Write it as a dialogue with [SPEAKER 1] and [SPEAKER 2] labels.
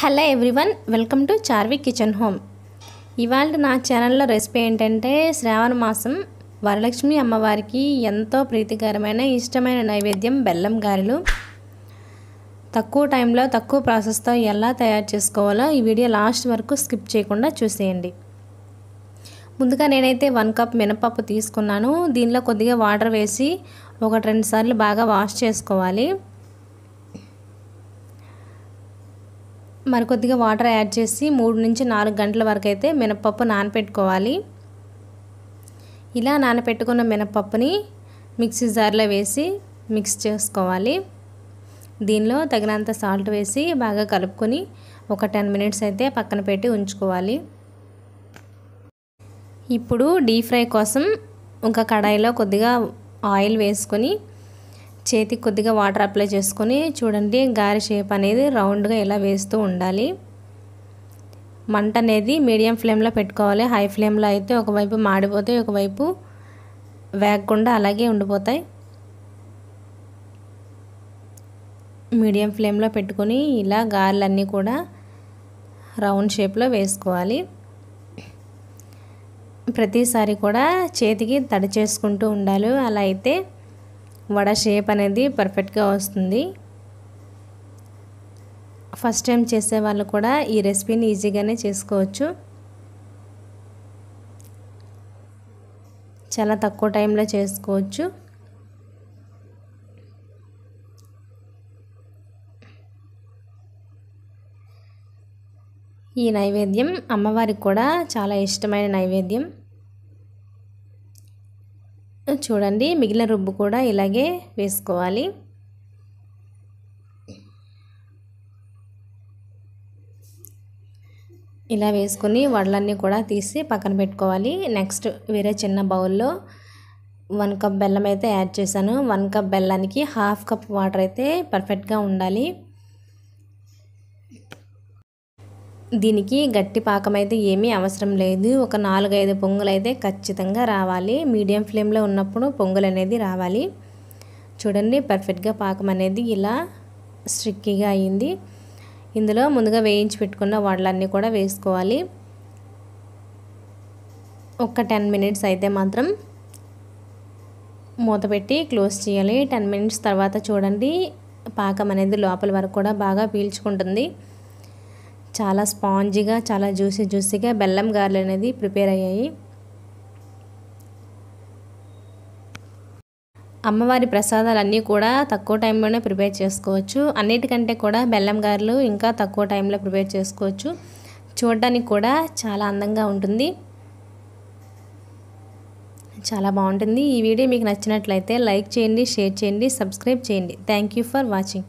[SPEAKER 1] hello everyone welcome to Charvi kitchen home ఇవాళ నా ఛానల్లో రెసిపీ ఏంటంటే శ్రావణ మాసం వరలక్ష్మి అమ్మవారికి ఎంతో ప్రీతికరమైన ఇష్టమైన నైవేద్యం బెల్లం గారెలు తక్కువ టైంలో తక్కువ ప్రాసెస్తో ఎలా తయారు చేసుకోవాలో ఈ వీడియో లాస్ట్ వరకు స్కిప్ చేయకుండా చూసేయండి ముందుగా నేనైతే వన్ కప్ మినపప్పు తీసుకున్నాను దీనిలో కొద్దిగా వాటర్ వేసి ఒకటి రెండు సార్లు బాగా వాష్ చేసుకోవాలి మరికొద్దిగా వాటర్ యాడ్ చేసి మూడు నుంచి నాలుగు గంటల వరకు అయితే మినపప్పు నానపెట్టుకోవాలి ఇలా నానపెట్టుకున్న మినపప్పుని మిక్సీ జార్లో వేసి మిక్స్ చేసుకోవాలి దీనిలో తగినంత సాల్ట్ వేసి బాగా కలుపుకొని ఒక టెన్ మినిట్స్ అయితే పక్కన పెట్టి ఉంచుకోవాలి ఇప్పుడు డీప్ ఫ్రై కోసం ఒక కడాయిలో కొద్దిగా ఆయిల్ వేసుకొని చేతి కొద్దిగా వాటర్ అప్లై చేసుకొని చూడండి గారి షేప్ అనేది రౌండ్గా ఇలా వేస్తూ ఉండాలి మంట అనేది మీడియం ఫ్లేమ్లో పెట్టుకోవాలి హై ఫ్లేమ్లో అయితే ఒకవైపు మాడిపోతాయి ఒకవైపు వేగకుండా అలాగే ఉండిపోతాయి మీడియం ఫ్లేమ్లో పెట్టుకొని ఇలా గారెలన్నీ కూడా రౌండ్ షేప్లో వేసుకోవాలి ప్రతిసారి కూడా చేతికి తడి చేసుకుంటూ ఉండాలి అలా అయితే వడ షేప్ అనేది పర్ఫెక్ట్గా వస్తుంది ఫస్ట్ టైం చేసే వాళ్ళు కూడా ఈ రెసిపీని ఈజీగానే చేసుకోవచ్చు చాలా తక్కువ టైంలో చేసుకోవచ్చు ఈ నైవేద్యం అమ్మవారికి కూడా చాలా ఇష్టమైన నైవేద్యం చూడండి మిగిలిన రుబ్బు కూడా ఇలాగే వేసుకోవాలి ఇలా వేసుకొని వడలన్నీ కూడా తీసి పక్కన పెట్టుకోవాలి నెక్స్ట్ వేరే చిన్న బౌల్లో వన్ కప్ బెల్లం అయితే యాడ్ చేశాను వన్ కప్ బెల్లానికి హాఫ్ కప్ వాటర్ అయితే పర్ఫెక్ట్గా ఉండాలి దీనికి గట్టి పాకం అయితే ఏమీ అవసరం లేదు ఒక నాలుగైదు పొంగులు అయితే ఖచ్చితంగా రావాలి మీడియం ఫ్లేమ్లో ఉన్నప్పుడు పొంగులు అనేది రావాలి చూడండి పర్ఫెక్ట్గా పాకం అనేది ఇలా స్ట్రిక్కీగా అయింది ఇందులో ముందుగా వేయించి పెట్టుకున్న వడలన్నీ కూడా వేసుకోవాలి ఒక టెన్ మినిట్స్ అయితే మాత్రం మూత పెట్టి క్లోజ్ చేయాలి టెన్ మినిట్స్ తర్వాత చూడండి పాకం అనేది లోపల వరకు కూడా బాగా పీల్చుకుంటుంది చాలా స్పాంజీగా చాలా జ్యూసీ జ్యూసీగా బెల్లం గార్లు అనేది ప్రిపేర్ అయ్యాయి అమ్మవారి ప్రసాదాలు అన్నీ కూడా తక్కువ టైంలోనే ప్రిపేర్ చేసుకోవచ్చు అన్నిటికంటే కూడా బెల్లం గారెలు ఇంకా తక్కువ టైంలో ప్రిపేర్ చేసుకోవచ్చు చూడడానికి కూడా చాలా అందంగా ఉంటుంది చాలా బాగుంటుంది ఈ వీడియో మీకు నచ్చినట్లయితే లైక్ చేయండి షేర్ చేయండి సబ్స్క్రైబ్ చేయండి థ్యాంక్ యూ ఫర్ వాచింగ్